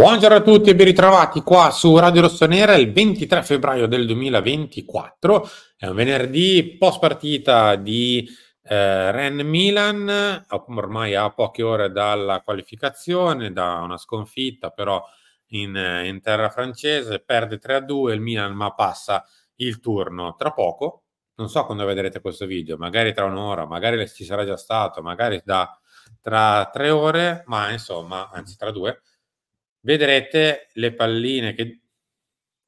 Buongiorno a tutti e ben ritrovati qua su Radio Rossonera il 23 febbraio del 2024. È un venerdì post partita di eh, Ren Milan, ormai a poche ore dalla qualificazione, da una sconfitta però in, in terra francese, perde 3-2 il Milan ma passa il turno tra poco. Non so quando vedrete questo video, magari tra un'ora, magari ci sarà già stato, magari da, tra tre ore, ma insomma, anzi tra due vedrete le palline che...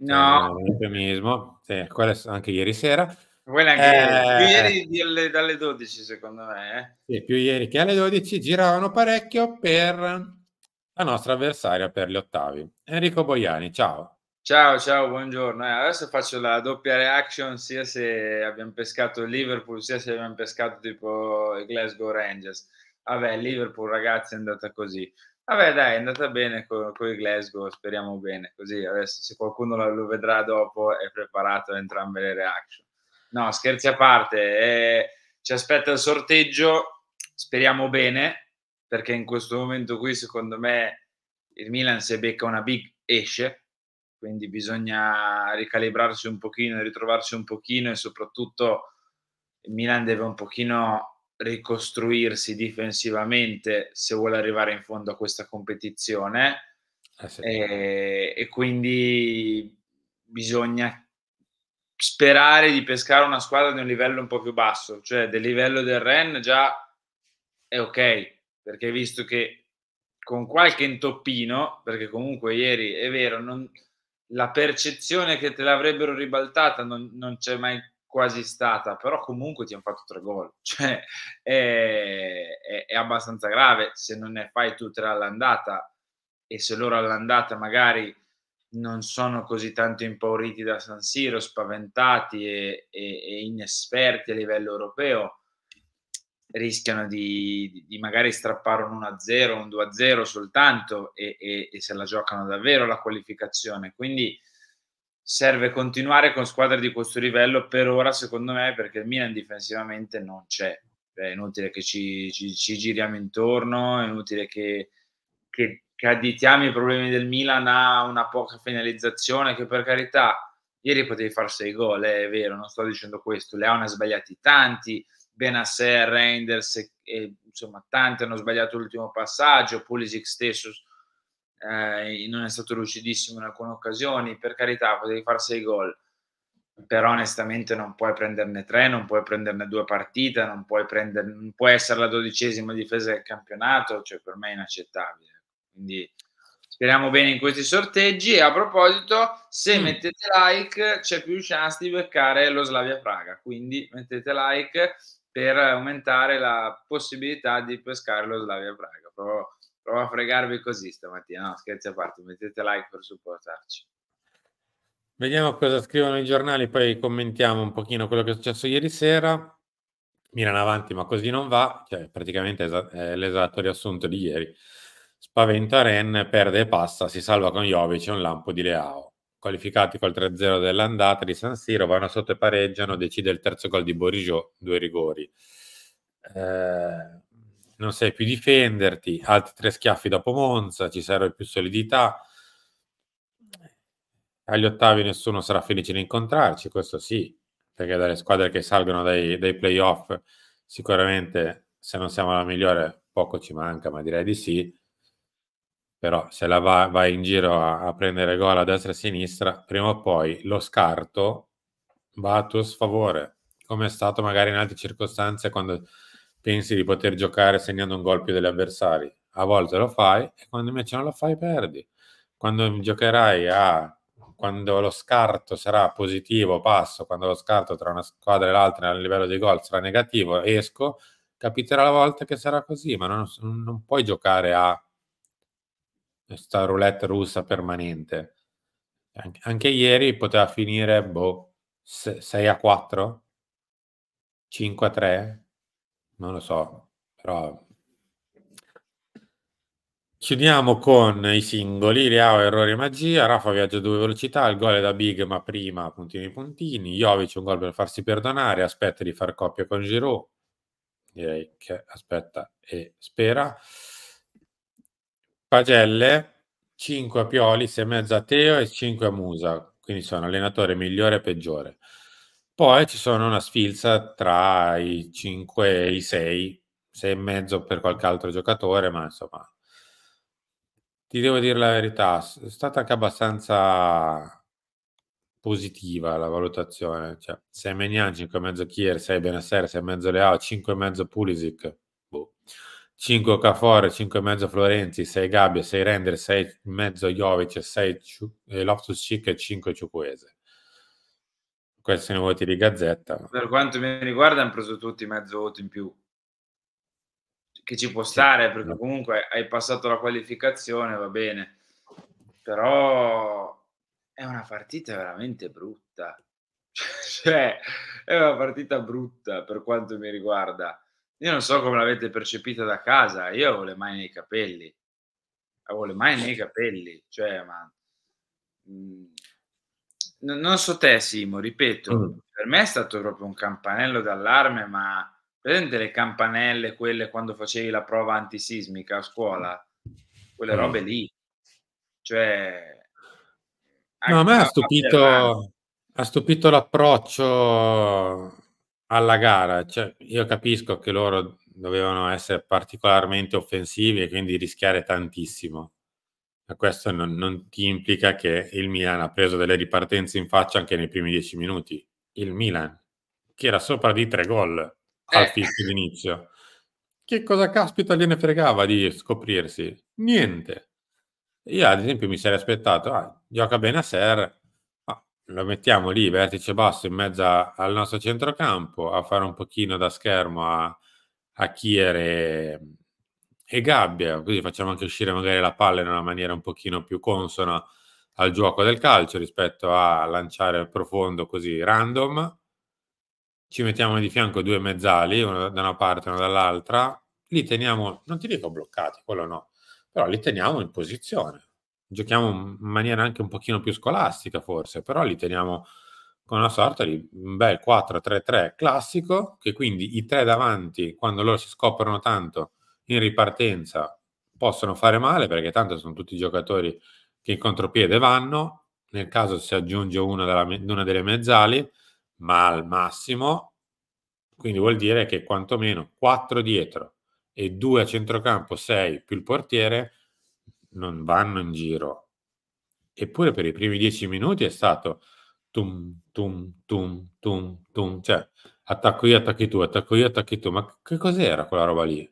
No. Eufemismo, eh, sì, anche ieri sera. Quella anche eh, più ieri dalle 12 secondo me. Eh. Sì, più ieri che alle 12 giravano parecchio per la nostra avversaria per gli ottavi. Enrico Boiani, ciao. Ciao, ciao, buongiorno. Eh, adesso faccio la doppia reaction sia se abbiamo pescato Liverpool sia se abbiamo pescato tipo Glasgow Rangers. Vabbè, Liverpool ragazzi è andata così. Vabbè, dai, è andata bene con, con il Glasgow, speriamo bene. Così adesso se qualcuno lo, lo vedrà dopo è preparato a entrambe le reaction. No, scherzi a parte, eh, ci aspetta il sorteggio, speriamo bene, perché in questo momento qui secondo me il Milan se becca una big esce, quindi bisogna ricalibrarsi un pochino, ritrovarsi un pochino e soprattutto il Milan deve un pochino ricostruirsi difensivamente se vuole arrivare in fondo a questa competizione eh e, e quindi bisogna sperare di pescare una squadra di un livello un po' più basso, cioè del livello del Ren già è ok, perché visto che con qualche intoppino, perché comunque ieri è vero, non, la percezione che te l'avrebbero ribaltata non, non c'è mai quasi stata, però comunque ti hanno fatto tre gol, cioè è, è, è abbastanza grave se non ne fai tu tre all'andata e se loro all'andata magari non sono così tanto impauriti da San Siro, spaventati e, e, e inesperti a livello europeo, rischiano di, di, magari strappare un 1-0, un 2-0 soltanto e, e, se la giocano davvero la qualificazione. Quindi serve continuare con squadre di questo livello per ora, secondo me, perché il Milan difensivamente non c'è. È inutile che ci, ci, ci giriamo intorno, è inutile che, che, che additiamo i problemi del Milan a una poca finalizzazione, che per carità, ieri potevi far 6 gol, eh, è vero, non sto dicendo questo, Leone ha sbagliati tanti, Benasser, Reinders, e, insomma tanti hanno sbagliato l'ultimo passaggio, Pulisic stesso eh, non è stato lucidissimo in alcune occasioni, per carità potevi fare 6 gol, però onestamente non puoi prenderne 3, non puoi prenderne due partite, non puoi, prendere, non puoi essere la dodicesima difesa del campionato, cioè per me è inaccettabile. Quindi speriamo bene in questi sorteggi e a proposito, se mm. mettete like c'è più chance di beccare lo Slavia Praga, quindi mettete like per aumentare la possibilità di pescare lo Slavia Praga. Però provo a fregarvi così stamattina. No, scherzi a parte, mettete like per supportarci. Vediamo cosa scrivono i giornali, poi commentiamo un pochino quello che è successo ieri sera. Milan avanti, ma così non va, cioè praticamente è l'esatto riassunto di ieri. Spaventa Ren, perde e passa, si salva con Jovic e un lampo di Leao. Qualificati col 3-0 dell'andata di San Siro, vanno sotto e pareggiano, decide il terzo gol di Borigio, due rigori. Eh, non sai più difenderti, altri tre schiaffi dopo Monza, ci serve più solidità. Agli ottavi nessuno sarà felice di incontrarci, questo sì, perché dalle squadre che salgono dai, dai playoff sicuramente se non siamo la migliore poco ci manca, ma direi di sì. Però se la va, vai in giro a, a prendere gol a destra e a sinistra, prima o poi lo scarto va a tuo sfavore, come è stato magari in altre circostanze quando pensi di poter giocare segnando un gol più degli avversari. A volte lo fai e quando invece non lo fai perdi. Quando giocherai a quando lo scarto sarà positivo, passo, quando lo scarto tra una squadra e l'altra a livello di gol sarà negativo, esco, capiterà la volta che sarà così, ma non, non puoi giocare a questa roulette russa permanente. Anche, anche ieri poteva finire boh, 6 a 4, 5 a 3, non lo so, però Chiudiamo con i singoli, Leao, errore e magia, Rafa viaggia a due velocità, il gol è da Big ma prima puntini puntini, Jovic un gol per farsi perdonare, aspetta di far coppia con Giroud, direi che aspetta e spera. Pagelle, 5 a Pioli, 6 a Teo e 5 a Musa, quindi sono allenatore migliore e peggiore. Poi ci sono una sfilza tra i 5 e i 6, 6 e mezzo per qualche altro giocatore, ma insomma, ti devo dire la verità, è stata anche abbastanza positiva la valutazione, cioè 6 Menian, 5 e mezzo Kier, 6 Benasser, 6 e mezzo Leao, 5 e mezzo Pulisic, boh. 5 Cafor, 5 e mezzo Florenzi, 6 Gabbia, 6 Render, 6 e mezzo Jovic, 6 eh, Loftus-Cheek e 5 Ciucuese questi sono voti di Gazzetta. Per quanto mi riguarda, hanno preso tutti mezzo voto in più. Che ci può stare, sì. perché comunque hai passato la qualificazione, va bene. Però è una partita veramente brutta. Cioè, è una partita brutta per quanto mi riguarda. Io non so come l'avete percepita da casa, io avevo le mani nei capelli. Avevo le mani nei capelli, cioè, ma... Mm, non, non so te Simo, ripeto, mm. per me è stato proprio un campanello d'allarme, ma presente le campanelle, quelle quando facevi la prova antisismica a scuola, quelle mm. robe lì. Cioè, no, a me ha stupito, ha stupito l'approccio alla gara. Cioè, io capisco che loro dovevano essere particolarmente offensivi e quindi rischiare tantissimo ma questo non, non, ti implica che il Milan ha preso delle ripartenze in faccia anche nei primi dieci minuti. Il Milan, che era sopra di tre gol eh. al fischio d'inizio. Che cosa caspita gliene fregava di scoprirsi? Niente. Io ad esempio mi sarei aspettato, ah, gioca bene a Ser, ah, lo mettiamo lì, vertice basso, in mezzo al nostro centrocampo, a fare un pochino da schermo a, a e, e gabbia, così facciamo anche uscire magari la palla in una maniera un pochino più consona al gioco del calcio rispetto a lanciare profondo così random. Ci mettiamo di fianco due mezzali, uno da una parte e uno dall'altra, li teniamo, non ti dico bloccati, quello no, però li teniamo in posizione. Giochiamo in maniera anche un pochino più scolastica forse, però li teniamo con una sorta di bel 4-3-3 classico, che quindi i tre davanti, quando loro si scoprono tanto, in ripartenza possono fare male perché tanto sono tutti giocatori che in contropiede vanno, nel caso si aggiunge una, della, una delle mezzali, ma al massimo, quindi vuol dire che quantomeno 4 dietro e 2 a centrocampo, 6 più il portiere, non vanno in giro. Eppure per i primi 10 minuti è stato tum, tum, tum, tum, tum, cioè attacco io, attacchi tu, attacco io, attacchi tu, ma che cos'era quella roba lì?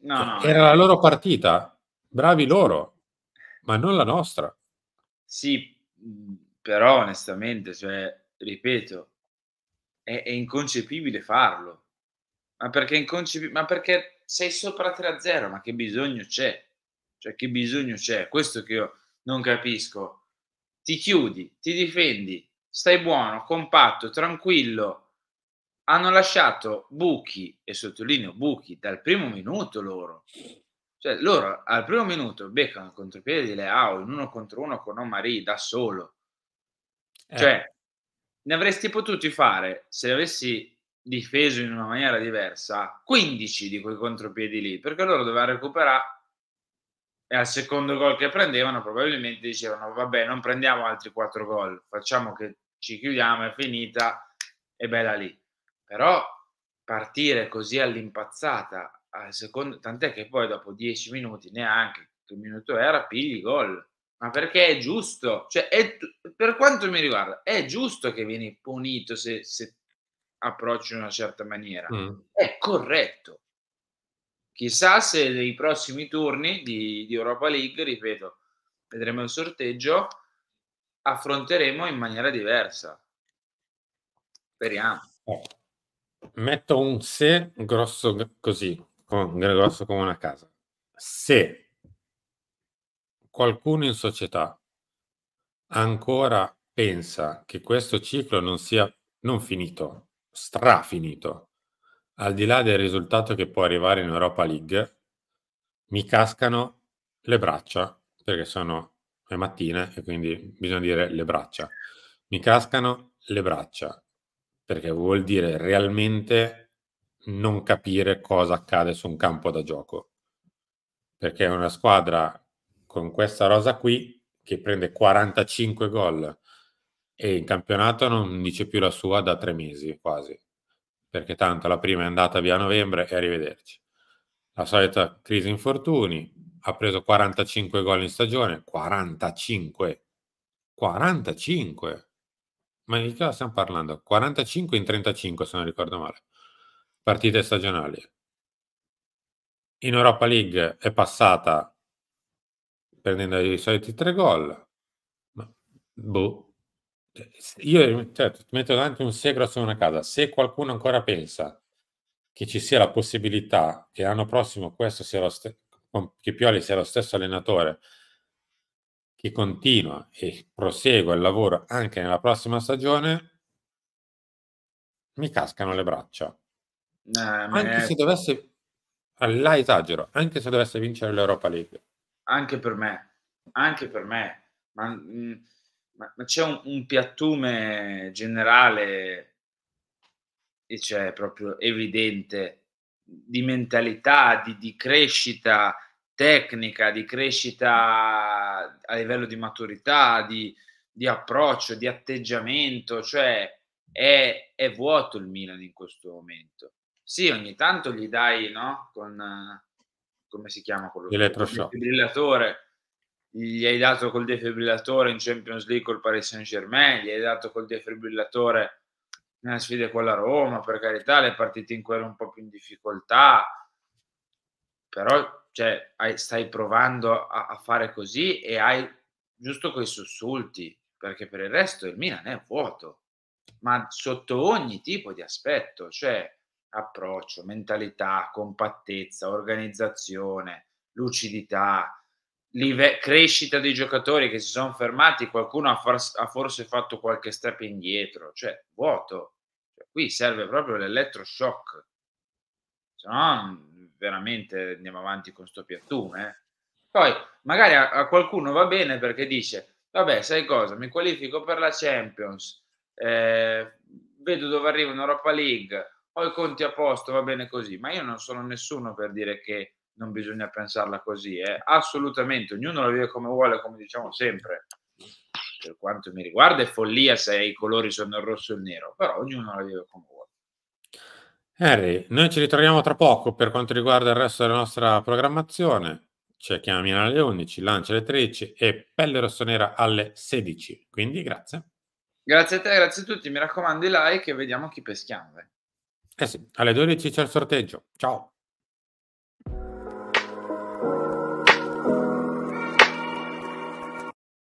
Cioè, no, Era la loro partita, bravi loro, ma non la nostra. Sì, mhmm, però onestamente, cioè, ripeto, è, è inconcepibile farlo. Ma perché, inconcepib- ma perché sei sopra 3-0, ma che bisogno c'è? Cioè, che bisogno c'è? Questo che io non capisco. Ti chiudi, ti difendi, stai buono, compatto, tranquillo, hanno lasciato buchi, e sottolineo buchi, dal primo minuto loro. Cioè, loro al primo minuto beccano il contropiede di Leao in uno contro uno con Omari da solo. Eh. Cioè, ne avresti potuti fare, se avessi difeso in una maniera diversa, 15 di quei contropiedi lì, perché loro dovevano recuperare e al secondo gol che prendevano probabilmente dicevano vabbè non prendiamo altri 4 gol, facciamo che ci chiudiamo, è finita, e bella lì però partire così all'impazzata, secondo, tant'è che poi dopo dieci minuti neanche, che minuto era, pigli gol. Ma perché è giusto, cioè, è, per quanto mi riguarda, è giusto che vieni punito se, se approcci in una certa maniera. Mm. È corretto. Chissà se nei prossimi turni di, di Europa League, ripeto, vedremo il sorteggio, affronteremo in maniera diversa. Speriamo. Eh metto un se grosso così, grosso come una casa. Se qualcuno in società ancora pensa che questo ciclo non sia non finito, strafinito, al di là del risultato che può arrivare in Europa League, mi cascano le braccia, perché sono le mattine e quindi bisogna dire le braccia. Mi cascano le braccia perché vuol dire realmente non capire cosa accade su un campo da gioco. Perché è una squadra con questa rosa qui che prende 45 gol e in campionato non dice più la sua da tre mesi quasi, perché tanto la prima è andata via a novembre e arrivederci. La solita crisi infortuni, ha preso 45 gol in stagione, 45, 45, ma di cosa stiamo parlando? 45 in 35, se non ricordo male, partite stagionali. In Europa League è passata prendendo i soliti tre gol. Ma, boh. Io cioè, metto davanti un segro su una casa. Se qualcuno ancora pensa che ci sia la possibilità che l'anno prossimo questo sia lo stesso, che Pioli sia lo stesso allenatore che continua e prosegue il lavoro anche nella prossima stagione, mi cascano le braccia. Nah, eh, anche è... se dovesse, là esagero, anche se dovesse vincere l'Europa League. Anche per me, anche per me. Ma, mm, ma, ma c'è un, un piattume generale e cioè proprio evidente di mentalità, di, di crescita, tecnica, di crescita a livello di maturità, di, di approccio, di atteggiamento, cioè è, è, vuoto il Milan in questo momento. Sì, ogni tanto gli dai, no? Con, come si chiama quello? L'elettroshock. defibrillatore. Gli hai dato col defibrillatore in Champions League col Paris Saint-Germain, gli hai dato col defibrillatore nella sfida con la Roma, per carità, le partite in cui era un po' più in difficoltà. Però cioè hai, stai provando a, a, fare così e hai giusto quei sussulti, perché per il resto il Milan è vuoto, ma sotto ogni tipo di aspetto, cioè approccio, mentalità, compattezza, organizzazione, lucidità, live- crescita dei giocatori che si sono fermati, qualcuno ha, for- ha forse fatto qualche step indietro, cioè vuoto. Cioè, qui serve proprio l'elettroshock, se no veramente andiamo avanti con sto piattume. Eh. Poi magari a, a, qualcuno va bene perché dice, vabbè, sai cosa, mi qualifico per la Champions, eh, vedo dove arriva in Europa League, ho i conti a posto, va bene così, ma io non sono nessuno per dire che non bisogna pensarla così, eh. assolutamente, ognuno la vive come vuole, come diciamo sempre. Per quanto mi riguarda è follia se i colori sono il rosso e il nero, però ognuno la vive come vuole. Harry, noi ci ritroviamo tra poco per quanto riguarda il resto della nostra programmazione. C'è Chiama Milano alle 11, Lancia alle 13 e Pelle Rossonera alle 16. Quindi grazie. Grazie a te, grazie a tutti. Mi raccomando i like e vediamo chi peschiamo. Eh sì, alle 12 c'è il sorteggio. Ciao.